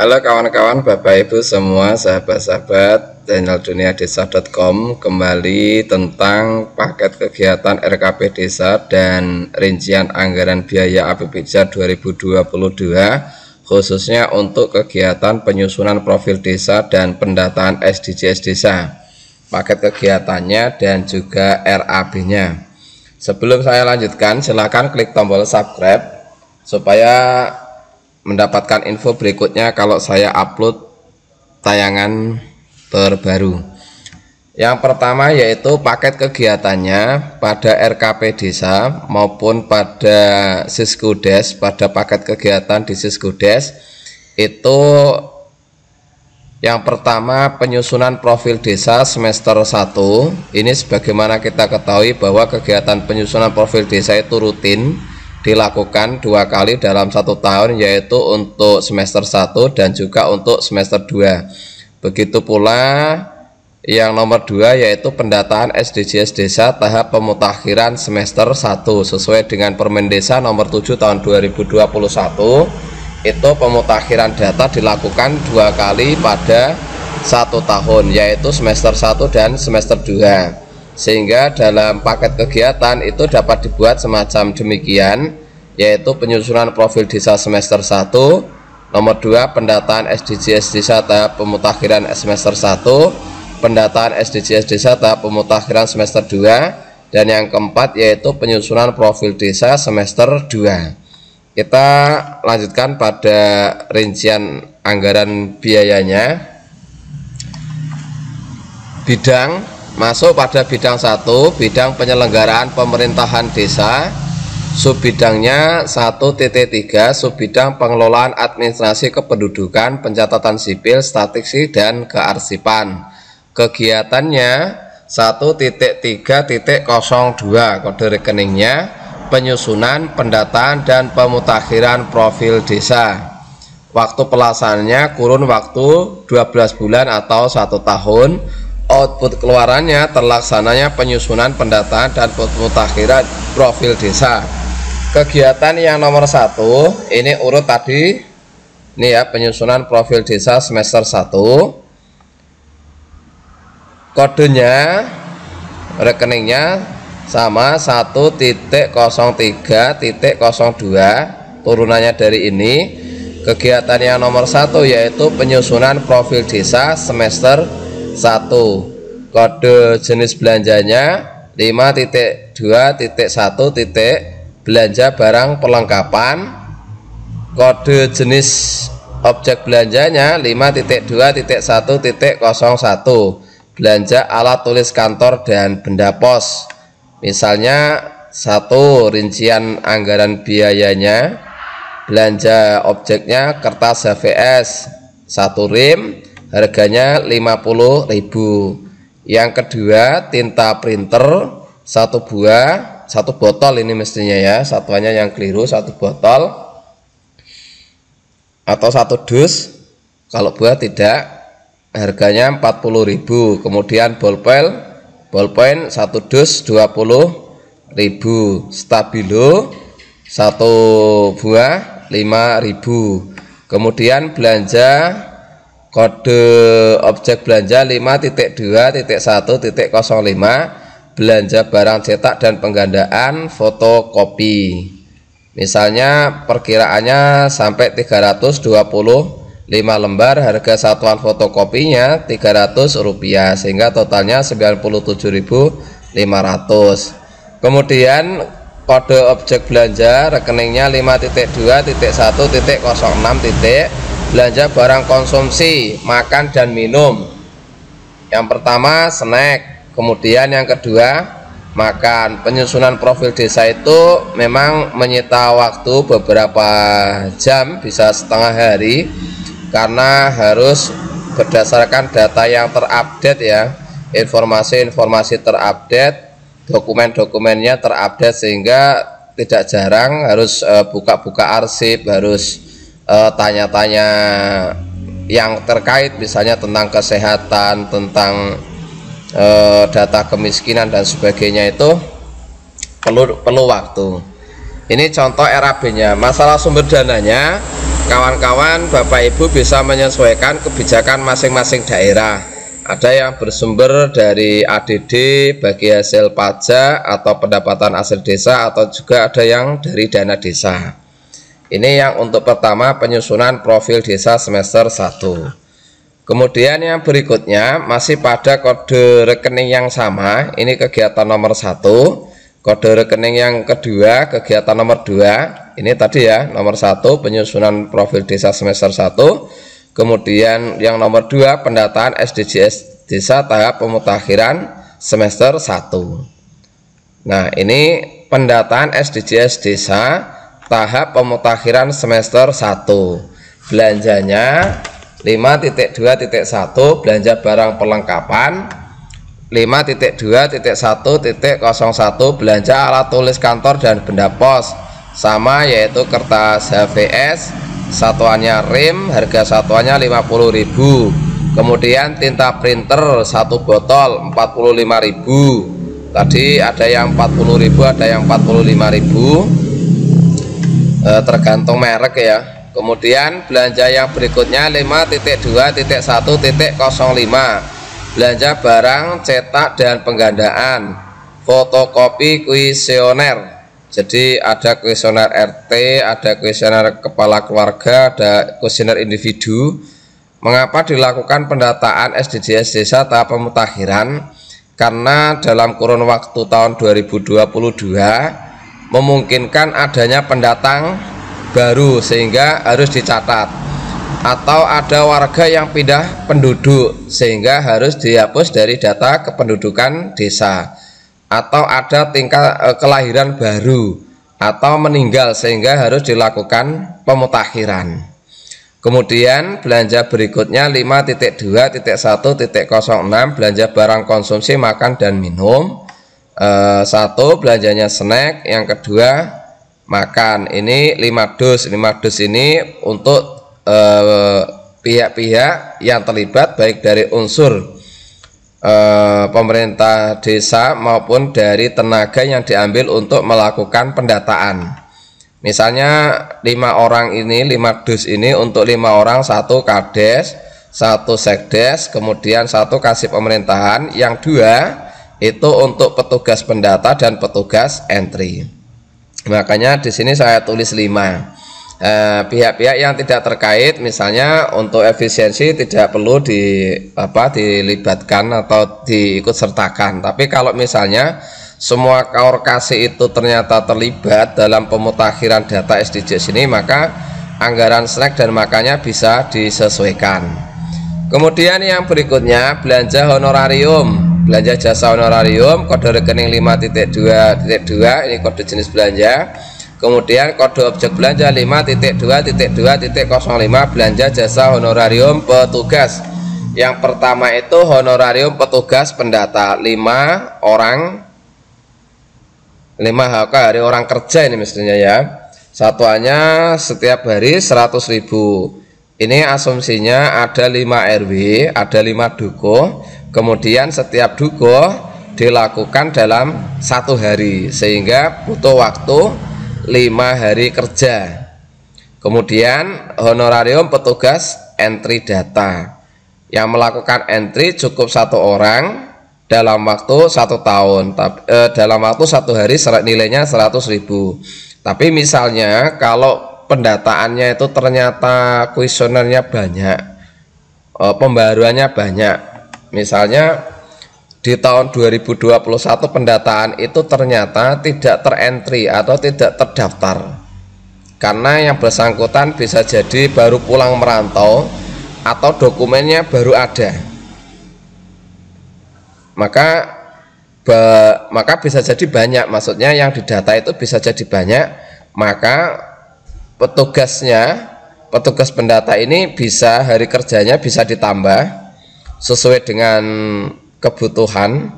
Halo kawan-kawan, Bapak Ibu semua, sahabat-sahabat channel dunia desa.com kembali tentang paket kegiatan RKP Desa dan rincian anggaran biaya APBD 2022 khususnya untuk kegiatan penyusunan profil desa dan pendataan SDGs desa paket kegiatannya dan juga RAB-nya sebelum saya lanjutkan silakan klik tombol subscribe supaya mendapatkan info berikutnya kalau saya upload tayangan terbaru. Yang pertama yaitu paket kegiatannya pada RKP Desa maupun pada siskudes pada paket kegiatan di siskudes itu yang pertama penyusunan profil desa semester 1 Ini sebagaimana kita ketahui bahwa kegiatan penyusunan profil desa itu rutin dilakukan dua kali dalam satu tahun yaitu untuk semester 1 dan juga untuk semester 2 begitu pula yang nomor dua yaitu pendataan SDGs desa tahap pemutakhiran semester 1 sesuai dengan Permen Desa nomor 7 tahun 2021 itu pemutakhiran data dilakukan dua kali pada satu tahun yaitu semester 1 dan semester 2 sehingga dalam paket kegiatan itu dapat dibuat semacam demikian yaitu penyusunan profil desa semester 1 nomor 2 pendataan SDGs desa tahap pemutakhiran semester 1 pendataan SDGs desa tahap pemutakhiran semester 2 dan yang keempat yaitu penyusunan profil desa semester 2 kita lanjutkan pada rincian anggaran biayanya bidang masuk pada bidang 1 bidang penyelenggaraan pemerintahan desa Subbidangnya 1.3 Subbidang Pengelolaan Administrasi Kependudukan, Pencatatan Sipil, Statistik dan Kearsipan. Kegiatannya 1.3.02 kode rekeningnya penyusunan, pendataan dan pemutakhiran profil desa. Waktu pelaksananya kurun waktu 12 bulan atau 1 tahun. Output keluarannya terlaksananya penyusunan, pendataan dan pemutakhiran profil desa kegiatan yang nomor satu ini urut tadi ini ya penyusunan profil desa semester 1 kodenya rekeningnya sama 1.03.02 turunannya dari ini kegiatan yang nomor satu yaitu penyusunan profil desa semester 1 kode jenis belanjanya 5.2.1 belanja barang perlengkapan kode jenis objek belanjanya 5.2.1.01 belanja alat tulis kantor dan benda pos misalnya satu rincian anggaran biayanya belanja objeknya kertas HVS satu rim harganya 50.000 yang kedua tinta printer satu buah satu botol ini mestinya ya satuannya yang keliru satu botol atau satu dus kalau buah tidak harganya 40.000 kemudian bolpen bolpen satu dus 20.000 stabilo satu buah 5.000 kemudian belanja kode objek belanja 5.2.1.05 belanja barang cetak dan penggandaan fotokopi misalnya perkiraannya sampai 325 lembar harga satuan fotokopinya 300 rupiah sehingga totalnya 97.500 kemudian kode objek belanja rekeningnya 5.2.1.06. belanja barang konsumsi makan dan minum yang pertama snack kemudian yang kedua makan penyusunan profil desa itu memang menyita waktu beberapa jam bisa setengah hari karena harus berdasarkan data yang terupdate ya informasi-informasi terupdate dokumen-dokumennya terupdate sehingga tidak jarang harus eh, buka-buka uh, arsip harus eh, tanya-tanya uh, yang terkait misalnya tentang kesehatan tentang eh, data kemiskinan dan sebagainya itu perlu perlu waktu ini contoh RAB nya masalah sumber dananya kawan-kawan Bapak Ibu bisa menyesuaikan kebijakan masing-masing daerah ada yang bersumber dari ADD bagi hasil pajak atau pendapatan hasil desa atau juga ada yang dari dana desa ini yang untuk pertama penyusunan profil desa semester 1 kemudian yang berikutnya masih pada kode rekening yang sama ini kegiatan nomor satu kode rekening yang kedua kegiatan nomor dua ini tadi ya nomor satu penyusunan profil desa semester satu. kemudian yang nomor dua pendataan SDGs desa tahap pemutakhiran semester satu. nah ini pendataan SDGs desa tahap pemutakhiran semester satu. belanjanya 5.2.1 belanja barang perlengkapan 5.2.1.01 belanja alat tulis kantor dan benda pos sama yaitu kertas HVS satuannya rim harga satuannya 50000 kemudian tinta printer satu botol 45000 tadi ada yang 40000 ada yang 45000 e, eh, tergantung merek ya kemudian belanja yang berikutnya 5.2.1.05 belanja barang cetak dan penggandaan fotokopi kuisioner jadi ada kuisioner RT ada kuisioner kepala keluarga ada kuisioner individu mengapa dilakukan pendataan SDGs desa tahap pemutakhiran karena dalam kurun waktu tahun 2022 memungkinkan adanya pendatang baru sehingga harus dicatat atau ada warga yang pindah penduduk sehingga harus dihapus dari data kependudukan desa atau ada tingkat e, kelahiran baru atau meninggal sehingga harus dilakukan pemutakhiran kemudian belanja berikutnya 5.2.1.06 belanja barang konsumsi makan dan minum eh, satu belanjanya snack yang kedua makan ini 5 dus 5 dus ini untuk eh, pihak-pihak eh, yang terlibat baik dari unsur eh, pemerintah desa maupun dari tenaga yang diambil untuk melakukan pendataan misalnya lima orang ini 5 dus ini untuk lima orang satu kades satu sekdes kemudian satu kasih pemerintahan yang dua itu untuk petugas pendata dan petugas entry Makanya di sini saya tulis 5 eh, pihak-pihak eh, yang tidak terkait misalnya untuk efisiensi tidak perlu di apa dilibatkan atau diikut sertakan tapi kalau misalnya semua kaorkasi itu ternyata terlibat dalam pemutakhiran data SDGs ini maka anggaran snack dan makanya bisa disesuaikan kemudian yang berikutnya belanja honorarium belanja jasa honorarium kode rekening 5.2.2 ini kode jenis belanja kemudian kode objek belanja 5.2.2.05 belanja jasa honorarium petugas yang pertama itu honorarium petugas pendata 5 orang 5 HK hari orang kerja ini mestinya ya satuannya setiap hari 100.000 ini asumsinya ada 5 RW ada 5 dukuh kemudian setiap dugo dilakukan dalam satu hari sehingga butuh waktu lima hari kerja kemudian honorarium petugas entry data yang melakukan entry cukup satu orang dalam waktu satu tahun tapi, eh, dalam waktu satu hari nilainya 100.000 ribu tapi misalnya kalau pendataannya itu ternyata kuesionernya banyak eh, pembaruannya banyak Misalnya di tahun 2021 pendataan itu ternyata tidak terentry atau tidak terdaftar karena yang bersangkutan bisa jadi baru pulang merantau atau dokumennya baru ada maka be, maka bisa jadi banyak maksudnya yang didata itu bisa jadi banyak maka petugasnya petugas pendata ini bisa hari kerjanya bisa ditambah sesuai dengan kebutuhan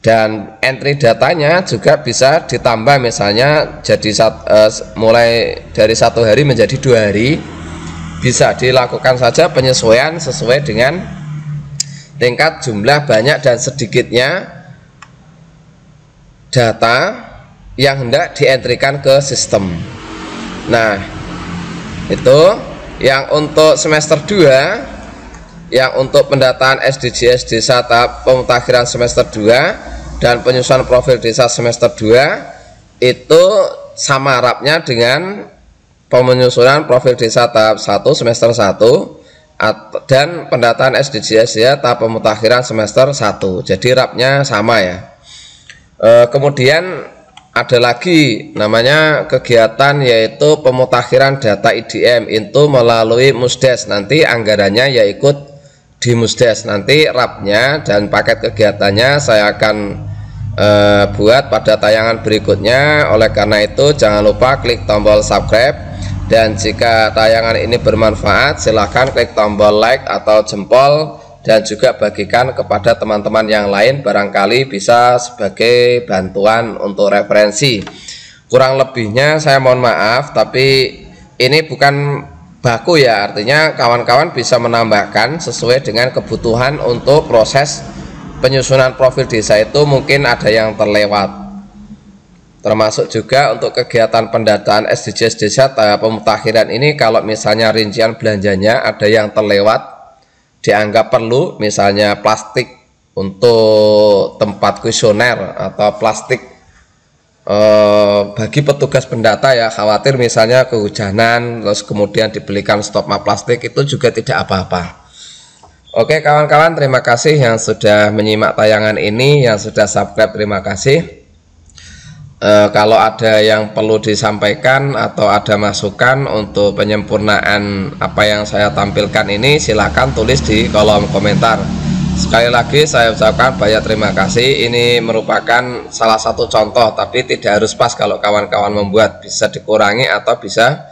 dan entry datanya juga bisa ditambah misalnya jadi uh, mulai dari satu hari menjadi dua hari bisa dilakukan saja penyesuaian sesuai dengan tingkat jumlah banyak dan sedikitnya data yang hendak dientrikan ke sistem nah itu yang untuk semester 2 yang untuk pendataan SDGs desa tahap pemutakhiran semester 2 dan penyusunan profil desa semester 2 itu sama rapnya dengan penyusunan profil desa tahap 1 semester 1 dan pendataan SDGs ya tahap pemutakhiran semester 1 jadi rapnya sama ya e, kemudian ada lagi namanya kegiatan yaitu pemutakhiran data IDM itu melalui musdes nanti anggarannya ya ikut di Musdes nanti rapnya dan paket kegiatannya saya akan e, buat pada tayangan berikutnya oleh karena itu jangan lupa klik tombol subscribe dan jika tayangan ini bermanfaat silahkan klik tombol like atau jempol dan juga bagikan kepada teman-teman yang lain barangkali bisa sebagai bantuan untuk referensi kurang lebihnya saya mohon maaf tapi ini bukan baku ya artinya kawan-kawan bisa menambahkan sesuai dengan kebutuhan untuk proses penyusunan profil desa itu mungkin ada yang terlewat termasuk juga untuk kegiatan pendataan SDGs desa tahap pemutakhiran ini kalau misalnya rincian belanjanya ada yang terlewat dianggap perlu misalnya plastik untuk tempat kuesioner atau plastik Eh, bagi petugas pendata ya khawatir misalnya kehujanan terus kemudian dibelikan stop map plastik itu juga tidak apa-apa. Oke kawan-kawan terima kasih yang sudah menyimak tayangan ini yang sudah subscribe terima kasih. e, kalau ada yang perlu disampaikan atau ada masukan untuk penyempurnaan apa yang saya tampilkan ini silahkan tulis di kolom komentar. Sekali lagi saya ucapkan banyak terima kasih. Ini merupakan salah satu contoh, tapi tidak harus pas kalau kawan-kawan membuat bisa dikurangi atau bisa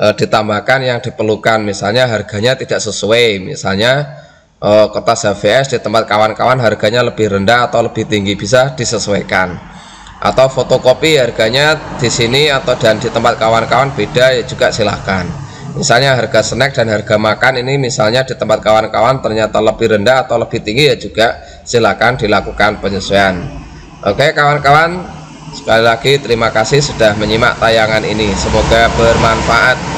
e, ditambahkan yang diperlukan. Misalnya harganya tidak sesuai, misalnya e, kertas HVS di tempat kawan-kawan harganya lebih rendah atau lebih tinggi bisa disesuaikan. Atau fotokopi harganya di sini atau dan di tempat kawan-kawan beda ya juga silahkan misalnya harga snack dan harga makan ini misalnya di tempat kawan-kawan ternyata lebih rendah atau lebih tinggi ya juga silakan dilakukan penyesuaian oke kawan-kawan sekali lagi terima kasih sudah menyimak tayangan ini semoga bermanfaat